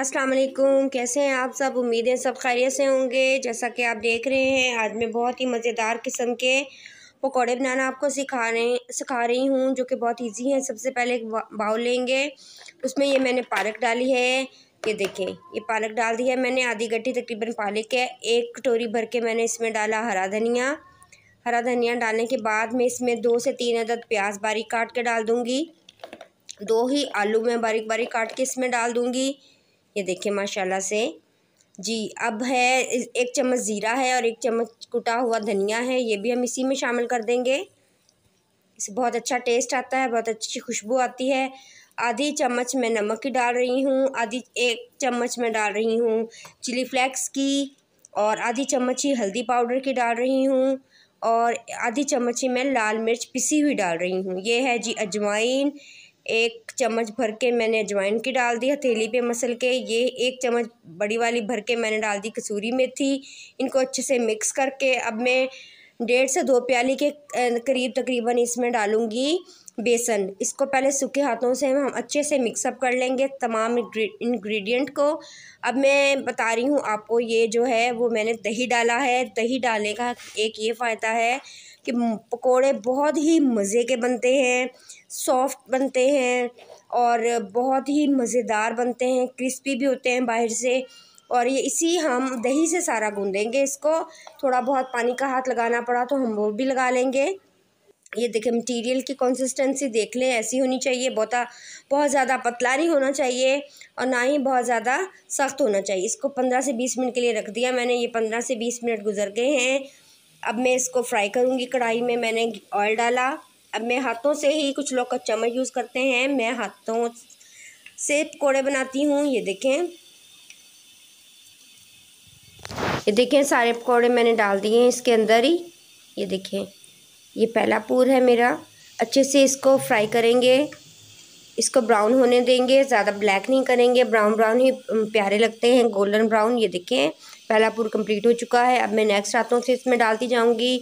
अस्सलाम वालेकुम कैसे हैं आप सब उम्मीदें सब खैरियत से होंगे जैसा कि आप देख रहे हैं आज मैं बहुत ही मज़ेदार किस्म के पकौड़े बनाना आपको सिखा रहे सिखा रही हूँ जो कि बहुत इजी है सबसे पहले एक बाउल लेंगे उसमें ये मैंने पालक डाली है ये देखें ये पालक डाल दी है मैंने आधी गट्टी तकरीबन पालक है एक कटोरी भर के मैंने इसमें डाला हरा धनिया हरा धनिया डालने के बाद मैं इसमें दो से तीन अदद प्याज बारीक काट के डाल दूँगी दो ही आलू मैं बारीक बारीक काट के इसमें डाल दूँगी ये देखिए माशाल्लाह से जी अब है एक चम्मच ज़ीरा है और एक चम्मच कुटा हुआ धनिया है ये भी हम इसी में शामिल कर देंगे इसे बहुत अच्छा टेस्ट आता है बहुत अच्छी खुशबू आती है आधी चम्मच मैं नमक की डाल रही हूँ आधी एक चम्मच मैं डाल रही हूँ चिली फ्लेक्स की और आधी चम्मच ही हल्दी पाउडर की डाल रही हूँ और आधी चम्मच ही मैं लाल मिर्च पिसी हुई डाल रही हूँ ये है जी अजवाइन एक चम्मच भर के मैंने अजवाइन की डाल दी हथेली पे मसल के ये एक चम्मच बड़ी वाली भर के मैंने डाल दी कसूरी मेथी इनको अच्छे से मिक्स करके अब मैं डेढ़ से दो प्याली के करीब तकरीबन इसमें डालूंगी बेसन इसको पहले सूखे हाथों से हम अच्छे से मिक्सअप कर लेंगे तमाम इंग्रेडिएंट को अब मैं बता रही हूँ आपको ये जो है वो मैंने दही डाला है दही डालने का एक ये फ़ायदा है कि पकोड़े बहुत ही मज़े के बनते हैं सॉफ्ट बनते हैं और बहुत ही मज़ेदार बनते हैं क्रिस्पी भी होते हैं बाहर से और ये इसी हम दही से सारा गूँधेंगे इसको थोड़ा बहुत पानी का हाथ लगाना पड़ा तो हम वो भी लगा लेंगे ये देखें मटेरियल की कंसिस्टेंसी देख लें ऐसी होनी चाहिए बहुत बहुत ज़्यादा पतला नहीं होना चाहिए और ना ही बहुत ज़्यादा सख्त होना चाहिए इसको पंद्रह से बीस मिनट के लिए रख दिया मैंने ये पंद्रह से बीस मिनट गुजर गए हैं अब मैं इसको फ्राई करूँगी कढ़ाई में मैंने ऑयल डाला अब मैं हाथों से ही कुछ लोग का चम्मच यूज़ करते हैं मैं हाथों से पकौड़े बनाती हूँ ये देखें ये देखें सारे पकौड़े मैंने डाल दिए हैं इसके अंदर ही ये देखें ये पहला पूर है मेरा अच्छे से इसको फ्राई करेंगे इसको ब्राउन होने देंगे ज़्यादा ब्लैक नहीं करेंगे ब्राउन ब्राउन ही प्यारे लगते हैं गोल्डन ब्राउन ये देखें पहला पूर कंप्लीट हो चुका है अब मैं नेक्स्ट हूँ से इसमें डालती जाऊँगी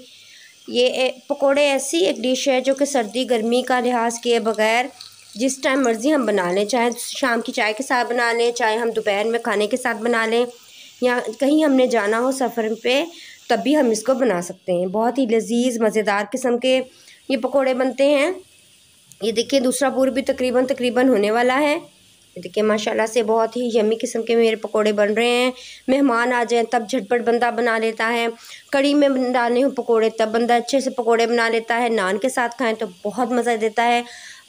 ये पकोड़े ऐसी एक डिश है जो कि सर्दी गर्मी का लिहाज किए बगैर जिस टाइम मर्ज़ी हम बना लें चाहे शाम की चाय के साथ बना लें चाहे हम दोपहर में खाने के साथ बना लें या कहीं हमने जाना हो सफ़र पे तब भी हम इसको बना सकते हैं बहुत ही लजीज मज़ेदार किस्म के ये पकोड़े बनते हैं ये देखिए दूसरा पूर भी तकरीबन तकरीबन होने वाला है देखिए माशाल्लाह से बहुत ही यमी किस्म के मेरे पकोड़े बन रहे हैं मेहमान आ जाएं तब झटपट बंदा बना लेता है कड़ी में डालने हूँ पकोड़े तब बंदा अच्छे से पकोड़े बना लेता है नान के साथ खाएं तो बहुत मज़ा देता है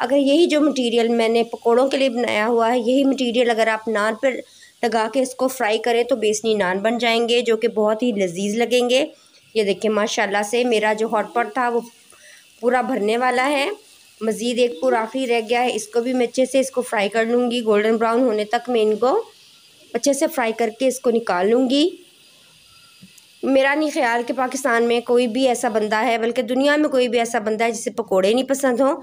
अगर यही जो मटेरियल मैंने पकोड़ों के लिए बनाया हुआ है यही मटीरियल अगर आप नान पर लगा के इसको फ्राई करें तो बेसनी नान बन जाएंगे जो कि बहुत ही लजीज लगेंगे ये देखिए माशाला से मेरा जो हॉटपॉट था वो पूरा भरने वाला है मज़ीद एक पुराफ़ी रह गया है इसको भी मैं अच्छे से इसको फ्राई कर लूँगी गोल्डन ब्राउन होने तक मैं इनको अच्छे से फ्राई करके इसको निकाल लूँगी मेरा नहीं ख्याल कि पाकिस्तान में कोई भी ऐसा बंदा है बल्कि दुनिया में कोई भी ऐसा बंदा है जिसे पकोड़े नहीं पसंद हों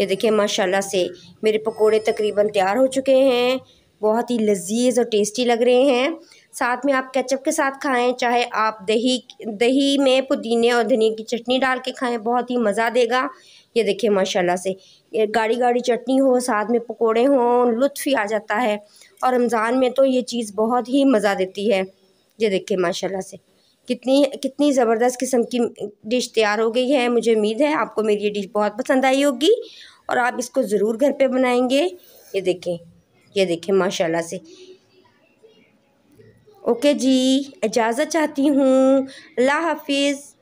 ये देखिए माशाल्लाह से मेरे पकोड़े तकरीबन तैयार हो चुके हैं बहुत ही लजीज और टेस्टी लग रहे हैं साथ में आप केचप के साथ खाएं चाहे आप दही दही में पुदीने और धनिया की चटनी डाल के खाएं बहुत ही मज़ा देगा ये देखिए माशाल्लाह से ये गाढ़ी गाढ़ी चटनी हो साथ में पकोड़े हों लुत्फ़ ही आ जाता है और रमज़ान में तो ये चीज़ बहुत ही मज़ा देती है ये देखिए माशाल्लाह से कितनी कितनी ज़बरदस्त किस्म की डिश तैयार हो गई है मुझे उम्मीद है आपको मेरी ये डिश बहुत पसंद आई होगी और आप इसको ज़रूर घर पे बनाएंगे ये देखें ये देखें माशाल्लाह से ओके जी इजाज़त चाहती हूँ अल्लाह हाफिज़